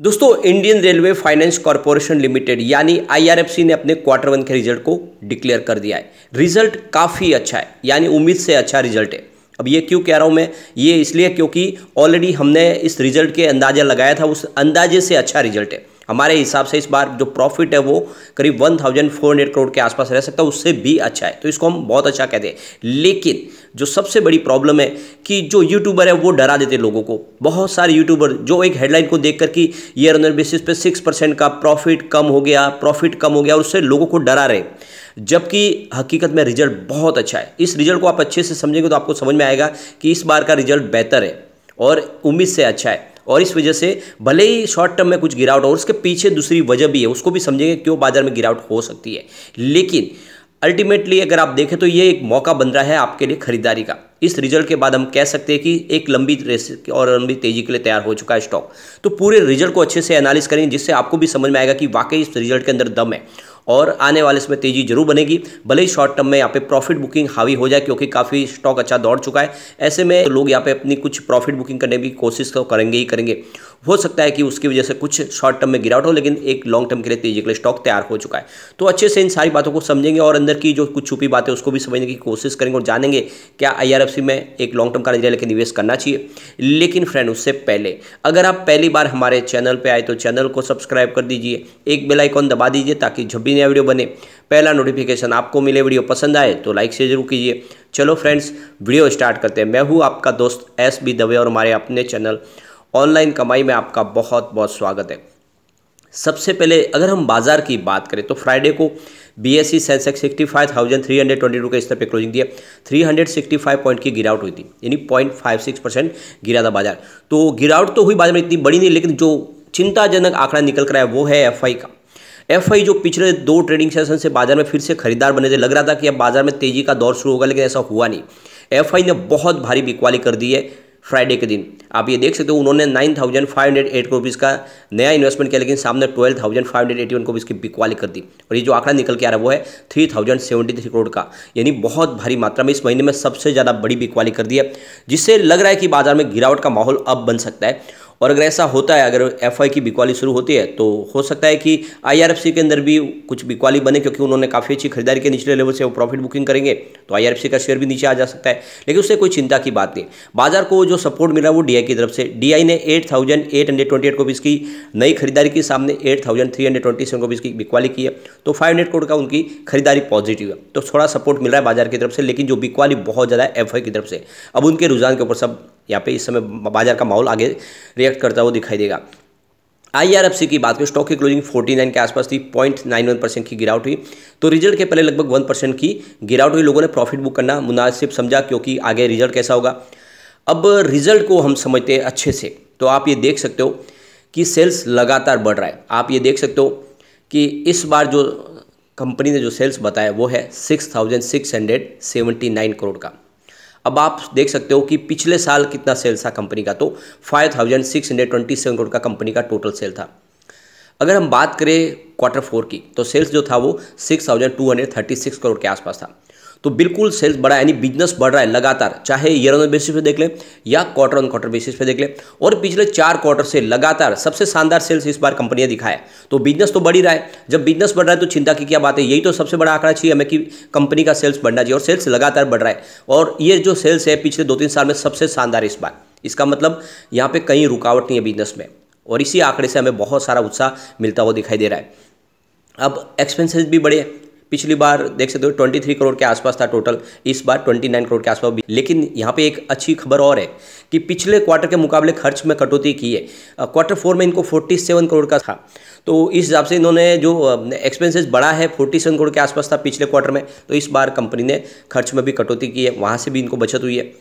दोस्तों Indian Railway Finance Corporation Limited यानी IRFC ने अपने क्वार्टर वन के रिजल्ट को डिक्लेयर कर दिया है रिजल्ट काफ़ी अच्छा है यानी उम्मीद से अच्छा रिजल्ट है अब ये क्यों कह रहा हूँ मैं ये इसलिए क्योंकि ऑलरेडी हमने इस रिजल्ट के अंदाज़ा लगाया था उस अंदाजे से अच्छा रिजल्ट है हमारे हिसाब से इस बार जो प्रॉफिट है वो करीब one thousand four hundred crore के आसपास रह सकता है उससे भी अच्छा है तो इसको हम बहुत अच्छा कहते हैं लेकिन जो सबसे बड़ी प्रॉब्लम है कि जो यूट्यूबर है वो डरा देते लोगों को बहुत सारे यूट्यूबर जो एक हेडलाइन को देख कर कि ईयर ऑनर बेसिस पे सिक्स परसेंट का प्रॉफिट कम हो गया प्रॉफिट कम हो गया और उससे लोगों को डरा रहे जबकि हकीकत में रिजल्ट बहुत अच्छा है इस रिजल्ट को आप अच्छे से समझेंगे तो आपको समझ में आएगा कि इस बार का रिजल्ट बेहतर है और उम्मीद से अच्छा है और इस वजह से भले ही शॉर्ट टर्म में कुछ गिरावट और उसके पीछे दूसरी वजह भी है उसको भी समझेंगे क्यों बाजार में गिरावट हो सकती है लेकिन अल्टीमेटली अगर आप देखें तो ये एक मौका बन रहा है आपके लिए खरीदारी का इस रिजल्ट के बाद हम कह सकते हैं कि एक लंबी रेस और लंबी तेजी के लिए तैयार हो चुका है स्टॉक तो पूरे रिजल्ट को अच्छे से एनालिस करेंगे जिससे आपको भी समझ में आएगा कि वाकई इस रिजल्ट के अंदर दम है और आने वाले इसमें तेजी जरूर बनेगी भले ही शॉर्ट टर्म में यहाँ पे प्रॉफिट बुकिंग हावी हो जाए क्योंकि काफ़ी स्टॉक अच्छा दौड़ चुका है ऐसे में लोग यहाँ पे अपनी कुछ प्रॉफिट बुकिंग करने की कोशिश तो करेंगे ही करेंगे हो सकता है कि उसकी वजह से कुछ शॉर्ट टर्म में गिरावट हो लेकिन एक लॉन्ग टर्म के लिए तेजी के लिए स्टॉक तैयार हो चुका है तो अच्छे से इन सारी बातों को समझेंगे और अंदर की जो कुछ छुपी बातें उसको भी समझने की कोशिश करेंगे और जानेंगे क्या आई में एक लॉन्ग टर्म का नजरिया लेकर निवेश करना चाहिए लेकिन फ्रेंड उससे पहले अगर आप पहली बार हमारे चैनल पर आए तो चैनल को सब्सक्राइब कर दीजिए एक बेलाइकॉन दबा दीजिए ताकि जब भी नया वीडियो बने पहला नोटिफिकेशन आपको मिले वीडियो पसंद आए तो लाइक से जरूर कीजिए चलो फ्रेंड्स वीडियो स्टार्ट करते हैं मैं हूँ आपका दोस्त एस बी दवे और हमारे अपने चैनल ऑनलाइन कमाई में आपका बहुत बहुत स्वागत है सबसे पहले अगर हम बाजार की बात करें तो फ्राइडे को B S E Sensex sixty five thousand three hundred twenty two के स्तर पर क्लोजिंग दिया three hundred sixty five point की गिरावट हुई थी यानी पॉइंट फाइव सिक्स परसेंट गिरा था बाजार तो गिरावट तो हुई बाजार में इतनी बड़ी नहीं लेकिन जो चिंताजनक आंकड़ा निकल कर आया वो है एफ आई का एफ जो पिछले दो ट्रेडिंग सेशन से बाजार में फिर से खरीदार बने थे लग रहा था कि अब बाजार में तेजी का दौर शुरू होगा लेकिन ऐसा हुआ नहीं एफ ने बहुत भारी बिकवाली कर दी है फ्राइडे के दिन आप ये देख सकते हो उन्होंने nine thousand five hundred eight rupees का नया इन्वेस्टमेंट किया लेकिन सामने twelve thousand five hundred eighty one rupees की बिकवाली कर दी और ये जो आंकड़ा निकल के आ रहा है वो है three thousand seventy three crore का यानी बहुत भारी मात्रा में इस महीने में सबसे ज़्यादा बड़ी बिकवाली कर दी है जिससे लग रहा है कि बाजार में गिरावट का माहौल अब बन सकता है और अगर ऐसा होता है अगर एफ की बिकवाली शुरू होती है तो हो सकता है कि आई के अंदर भी कुछ बिकवाली बने क्योंकि उन्होंने काफ़ी अच्छी खरीदारी के निचले लेवल से वो प्रॉफिट बुकिंग करेंगे तो आई का शेयर भी नीचे आ जा सकता है लेकिन उससे कोई चिंता की बात नहीं बाजार को जो सपोर्ट मिला वो डी की तरफ से डी ने eight thousand eight hundred twenty eight की नई खरीदारी की सामने eight thousand three hundred twenty seven की बिकवाली की है तो फाइव हंड्रेड का उनकी खरीदारी पॉजिटिव है तो थोड़ा सपोर्ट मिल रहा है बाजार की तरफ से लेकिन जो बिकवाली बहुत ज़्यादा है एफ की तरफ से अब उनके रुझान के ऊपर सब यहाँ पे इस समय बाजार का माहौल आगे रिएक्ट करता हुआ दिखाई देगा आईआरएफसी की बात करें स्टॉक की क्लोजिंग 49 के आसपास थी पॉइंट नाइन वन परसेंट की गिरावट हुई तो रिजल्ट के पहले लगभग वन परसेंट की गिरावट हुई लोगों ने प्रॉफिट बुक करना मुनासिब समझा क्योंकि आगे रिजल्ट कैसा होगा अब रिजल्ट को हम समझते हैं अच्छे से तो आप ये देख सकते हो कि सेल्स लगातार बढ़ रहा है आप ये देख सकते हो कि इस बार जो कंपनी ने जो सेल्स बताया वो है six thousand six hundred seventy nine crore का अब आप देख सकते हो कि पिछले साल कितना सेल्स था कंपनी का तो five thousand six hundred twenty seven crore का कंपनी का टोटल सेल था अगर हम बात करें क्वार्टर फोर की तो सेल्स जो था वो six thousand two hundred thirty six crore के आसपास था तो बिल्कुल सेल्स बढ़ा है यानी बिजनेस बढ़ रहा है लगातार चाहे ईयर ऑन बेसिस पे देख लें या क्वार्टर ऑन क्वार्टर बेसिस पे देख लें और पिछले चार क्वार्टर से लगातार सबसे शानदार सेल्स इस बार कंपनियां दिखाए तो बिजनेस तो बढ़ ही रहा है जब बिजनेस बढ़ रहा है तो चिंता की क्या बात है यही तो सबसे बड़ा आंकड़ा चाहिए हमें कि कंपनी का सेल्स बढ़ना चाहिए और सेल्स लगातार बढ़ रहा है और ये जो सेल्स है पिछले दो तीन साल में सबसे शानदार इस बार इसका मतलब यहाँ पे कहीं रुकावट नहीं है बिजनेस में और इसी आंकड़े से हमें बहुत सारा उत्साह मिलता हुआ दिखाई दे रहा है अब एक्सपेंसेस भी बढ़े पिछली बार देख सकते हो ट्वेंटी थ्री करोड़ के आसपास था टोटल इस बार ट्वेंटी नाइन करोड़ के आसपास भी लेकिन यहाँ पे एक अच्छी खबर और है कि पिछले क्वार्टर के मुकाबले खर्च में कटौती की है क्वार्टर फोर में इनको फोर्टी सेवन करोड़ का था तो इस हिसाब से इन्होंने जो एक्सपेंसेस बढ़ा है फोर्टी सेवन करोड़ के आसपास था पिछले क्वार्टर में तो इस बार कंपनी ने खर्च में भी कटौती की है वहाँ से भी इनको बचत हुई है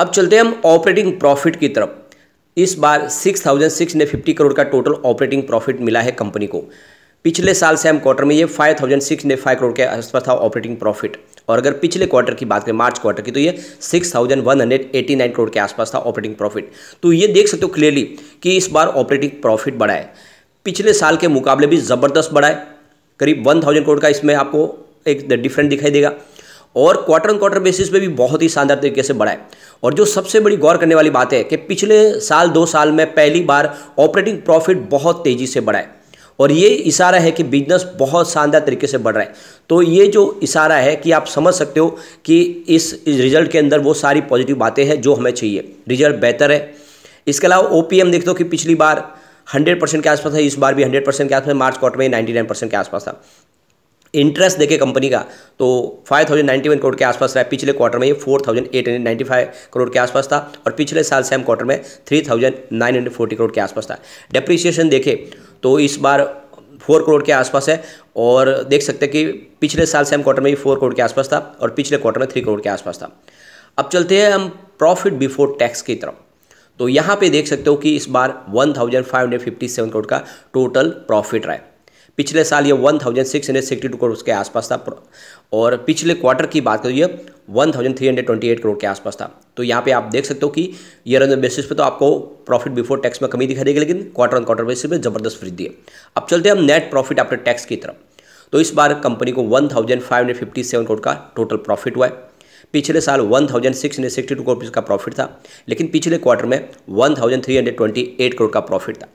अब चलते हैं हम ऑपरेटिंग प्रॉफिट की तरफ इस बार सिक्स थाउजेंड सिक्स ने फिफ्टी करोड़ का टोटल ऑपरेटिंग प्रॉफिट मिला है कंपनी को पिछले साल सेम क्वार्टर में ये फाइव थाउजेंड सिक्स ने फाइव करोड़ के आसपास था ऑपरेटिंग प्रॉफिट और अगर पिछले क्वार्टर की बात करें मार्च क्वार्टर की तो ये six thousand one hundred eighty nine crore के आसपास था ऑपरेटिंग प्रॉफिट तो ये देख सकते हो क्लियरली कि इस बार ऑपरेटिंग प्रॉफिट बढ़ा है पिछले साल के मुकाबले भी ज़बरदस्त बढ़ा है करीब वन थाउजेंड करोड़ का इसमें आपको एक डिफरेंट दिखाई देगा और क्वार्टर ऑन क्वार्टर बेसिस पे भी बहुत ही शानदार तरीके से बढ़ा है और जो सबसे बड़ी गौर करने वाली बात है कि पिछले साल दो साल में पहली बार ऑपरेटिंग प्रॉफिट बहुत तेज़ी से बढ़ा है और ये इशारा है कि बिजनेस बहुत शानदार तरीके से बढ़ रहा है तो ये जो इशारा है कि आप समझ सकते हो कि इस, इस रिजल्ट के अंदर वो सारी पॉजिटिव बातें हैं जो हमें चाहिए रिजल्ट बेहतर है इसके अलावा ओ देखते हो कि पिछली बार हंड्रेड परसेंट के आसपास था इस बार भी हंड्रेड परसेंट के आसपास मार्च क्वार्टर में नाइन्टी नाइन परसेंट के आसपास था इंटरेस्ट देखे कंपनी का तो 5091 करोड़ के आसपास रहा पिछले क्वार्टर में ये 4895 करोड़ के आसपास था और पिछले साल सेम क्वार्टर में 3940 करोड़ के आसपास था डेप्रिसिएशन देखे तो इस बार फोर करोड़ के आसपास है और देख सकते हैं कि पिछले साल सेम क्वार्टर में ये फोर करोड़ के आसपास था और पिछले क्वार्टर में थ्री करोड़ के आसपास था अब चलते हैं हम प्रॉफिट बिफोर टैक्स की तरफ तो यहाँ पे देख सकते हो कि इस बार सेवन करोड़ का टोटल प्रॉफिट रहा है पिछले साल ये one thousand six hundred sixty two crore के आसपास था और पिछले क्वार्टर की बात करिए one thousand three hundred twenty eight crore के आसपास था तो यहाँ पे आप देख सकते हो कि ईयर ऑन बेसिस पे तो आपको प्रॉफिट बिफोर टैक्स में कमी दिखाई देगी लेकिन क्वार्टर ऑन क्वार्टर बेसिस पे जबरदस्त वृद्धि है अब चलते हैं हम नेट प्रॉफिट आफ्टर टैक्स की तरफ तो इस बार कंपनी को वन करोड़ का टोटल प्रॉफिट हुआ है पिछले साल टू करोड़ का प्रॉफिट था लेकिन पिछले क्वार्टर में एट करोड़ का प्रॉफिट था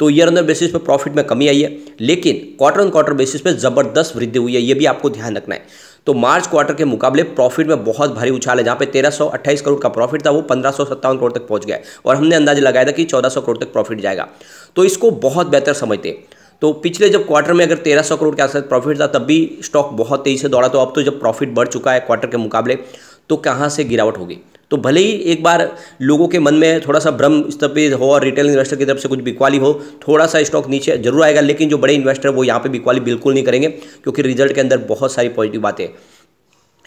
तो ईयर ऑन बेसिस पर प्रॉफिट में कमी आई है लेकिन क्वार्टर ऑन क्वार्टर बेसिस पर ज़बरदस्त वृद्धि हुई है ये भी आपको ध्यान रखना है तो मार्च क्वार्टर के मुकाबले प्रॉफिट में बहुत भारी उछाल है जहाँ पे 1328 करोड़ का प्रॉफिट था वो पंद्रह करोड़ तक पहुँच गया और हमने अंदाजा लगाया था कि 1400 करोड़ तक प्रॉफिट जाएगा तो इसको बहुत बेहतर समझते तो पिछले जब क्वार्टर में अगर 1300 करोड़ के आसपास प्रॉफिट था तब भी स्टॉक बहुत तेज़ी से दौड़ा तो अब तो जब प्रॉफिट बढ़ चुका है क्वार्टर के मुकाबले तो कहाँ से गिरावट होगी तो भले ही एक बार लोगों के मन में थोड़ा सा भ्रम स्थापित हो और रिटेल इन्वेस्टर की तरफ से कुछ बिकवाली हो थोड़ा सा स्टॉक नीचे जरूर आएगा लेकिन जो बड़े इन्वेस्टर वो यहाँ पे बिकवाली बिल्कुल नहीं करेंगे क्योंकि रिजल्ट के अंदर बहुत सारी पॉजिटिव बातें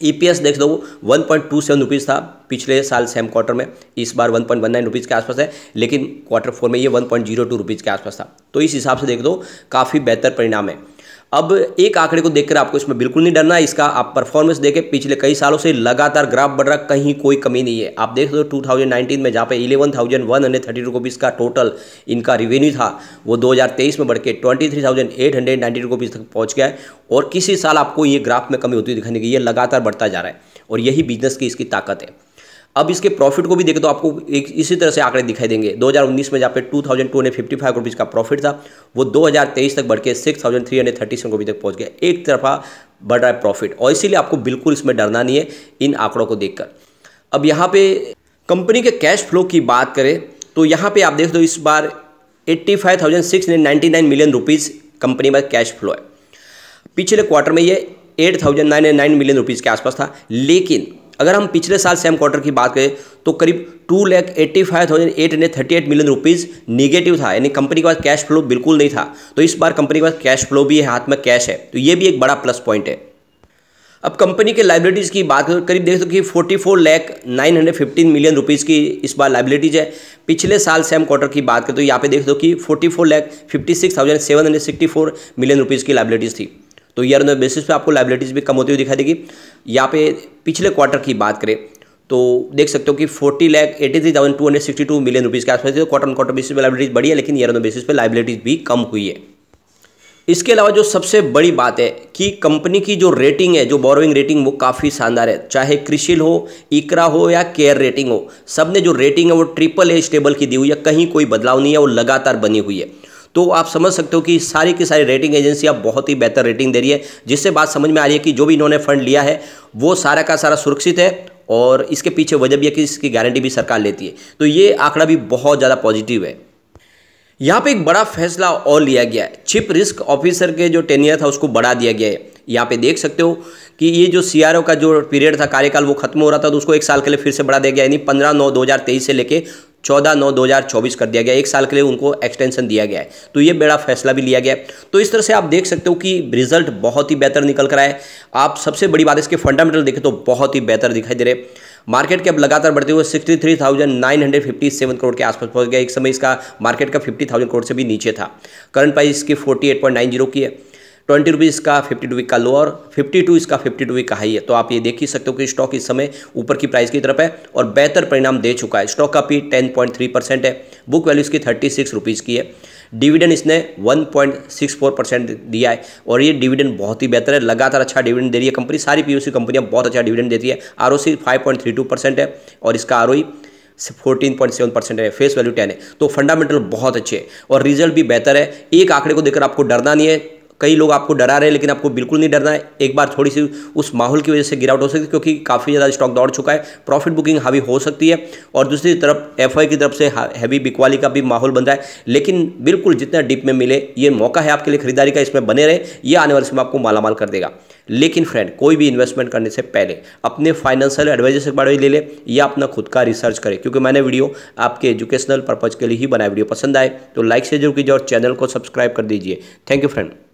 ई एस e देख दो one point two seven rupees था पिछले साल सेम क्वार्टर में इस बार one point one nine rupees के आसपास है लेकिन क्वार्टर फोर में ये one point zero two rupees के आसपास था तो इस हिसाब से देख दो काफ़ी बेहतर परिणाम है अब एक आंकड़े को देखकर आपको इसमें बिल्कुल नहीं डरना है इसका आप परफॉर्मेंस देखें पिछले कई सालों से लगातार ग्राफ बढ़ रहा कहीं कोई कमी नहीं है आप देख थाउजेंड 2019 में जहाँ पे eleven thousand one hundred thirty rupees का टोटल इनका रिवेन्यू था वो 2023 में बढ़ के 23,890 रुपीज़ तक पहुँच गया है और किसी साल आपको ये ग्राफ में कमी होती है दिखाने की लगातार बढ़ता जा रहा है और यही बिजनेस की इसकी ताकत है अब इसके प्रॉफिट को भी देखें तो आपको एक इसी तरह से आंकड़े दिखाई देंगे 2019 में जहाँ पे two thousand two hundred fifty five rupees का प्रॉफिट था वो 2023 तक बढ़ के six thousand three hundred thirty seven तक पहुँच गया एक तरफा बढ़ रहा है प्रॉफिट और इसीलिए आपको बिल्कुल इसमें डरना नहीं है इन आंकड़ों को देखकर अब यहाँ पे कंपनी के कैश फ्लो की बात करें तो यहाँ पर आप देख दो इस बार एट्टी मिलियन रुपीज़ कंपनी में कैश फ्लो है पिछले क्वार्टर में ये एट मिलियन रुपीज़ के आसपास था लेकिन अगर हम पिछले साल सेम क्वार्टर की बात करें तो करीब two lakh eighty five thousand eight hundred thirty eight million rupees negative था यानी कंपनी के पास कैश फ्लो बिल्कुल नहीं था तो इस बार कंपनी के पास कैश फ्लो भी है हाथ में कैश है तो ये भी एक बड़ा प्लस पॉइंट है अब कंपनी के लाइबिलिटीज़ की बात करें करीब देख सकते lakh nine hundred fifteen million rupees की इस बार लाइबिलिटीज़ है पिछले साल सेम क्वार्टर की बात करें तो यहाँ पे देख दो कि hundred sixty four million rupees की लाइबिलिटीज़ थी तो ईयर ऑन बेसिस पे आपको लाइबिलिटीज़ भी कम होती हुई दिखाई देगी यहाँ पे पिछले क्वार्टर की बात करें तो देख सकते हो कि forty lakh eighty three thousand two hundred sixty two million rupees के आसपास तो क्वार्टर ऑन क्वार्टर बेसिस पे लाइबिलिटीज़ बढ़ी है लेकिन ईयर ऑन बेसिस पे लाइबिलिटीज़ भी कम हुई है इसके अलावा जो सबसे बड़ी बात है कि कंपनी की जो रेटिंग है जो बोरोइंग रेटिंग वो काफ़ी शानदार है चाहे क्रिशिल हो इकरा हो या केयर रेटिंग हो सब ने जो रेटिंग है वो ट्रिपल ए स्टेबल की दी हुई है कहीं कोई बदलाव नहीं है वो लगातार बनी हुई है तो आप समझ सकते हो कि सारी की सारी रेटिंग एजेंसियाँ बहुत ही बेहतर रेटिंग दे रही है जिससे बात समझ में आ रही है कि जो भी इन्होंने फंड लिया है वो सारा का सारा सुरक्षित है और इसके पीछे वजह भी है कि इसकी गारंटी भी सरकार लेती है तो ये आंकड़ा भी बहुत ज़्यादा पॉजिटिव है यहाँ पे एक बड़ा फैसला और लिया गया है चिप रिस्क ऑफिसर के जो टेनियर था उसको बढ़ा दिया गया है यहाँ पे देख सकते हो कि ये जो सीआरओ का जो पीरियड था कार्यकाल वो खत्म हो रहा था तो उसको एक साल के लिए फिर से बढ़ा दिया गया यानी पंद्रह नौ दो से लेके चौदह नौ दो हज़ार चौबीस कर दिया गया एक साल के लिए उनको एक्सटेंशन दिया गया है तो ये बड़ा फैसला भी लिया गया है तो इस तरह से आप देख सकते हो कि रिजल्ट बहुत ही बेहतर निकल कर आए आप सबसे बड़ी बात इसके फंडामेंटल देखें तो बहुत ही बेहतर दिखाई दे रहे मार्केट कैप लगातार बढ़ते हुए sixty three thousand nine hundred fifty seven crore के आसपास पहुंच गया एक समय इसका मार्केट का फिफ्टी थाउजेंड करोड़ से भी नीचे था करंट प्राइस इसकी जीरो की है ट्वेंटी रुपीज़ का फिफ्टी टू का लोअर फिफ्टी टू इसका फिफ्टी टू का हाई है तो आप ये देख ही सकते हो कि स्टॉक इस समय ऊपर की प्राइस की तरफ है और बेहतर परिणाम दे चुका है स्टॉक का P ten point three percent है बुक वैल्यू इसकी थर्टी सिक्स रुपीज़ की है डिविडेंड इसने one point six four percent दिया है और ये डिविडेंड बहुत ही बेहतर है लगातार अच्छा डिविडेंड दे रही है कंपनी सारी पीयूसी कंपनियां बहुत अच्छा डिविडेंड देती है आर ओ सी परसेंट है और इसका R fourteen point seven percent है फेस वैल्यू टेन है तो फंडामेंटल बहुत अच्छे है और रिजल्ट भी बेहतर है एक आंकड़े को देखकर आपको डरना नहीं है कई लोग आपको डरा रहे हैं लेकिन आपको बिल्कुल नहीं डरना है एक बार थोड़ी सी उस माहौल की वजह से गिरावट हो सकती है क्योंकि काफ़ी ज़्यादा स्टॉक दौड़ चुका है प्रॉफिट बुकिंग हावी हो सकती है और दूसरी तरफ एफ की तरफ से हैवी बिकवाली का भी माहौल बन रहा है लेकिन बिल्कुल जितना डीप में मिले ये मौका है आपके लिए खरीदारी का इसमें बने रहे ये आने वाले समय आपको मालामाल कर देगा लेकिन फ्रेंड कोई भी इन्वेस्टमेंट करने से पहले अपने फाइनेंशियल एडवाइजर से बारे ले ले या अपना खुद का रिसर्च करें क्योंकि मैंने वीडियो आपके एजुकेशनल पर्पज़ के लिए ही बनाया वीडियो पसंद आए तो लाइक से जरूर कीजिए और चैनल को सब्सक्राइब कर दीजिए थैंक यू फ्रेंड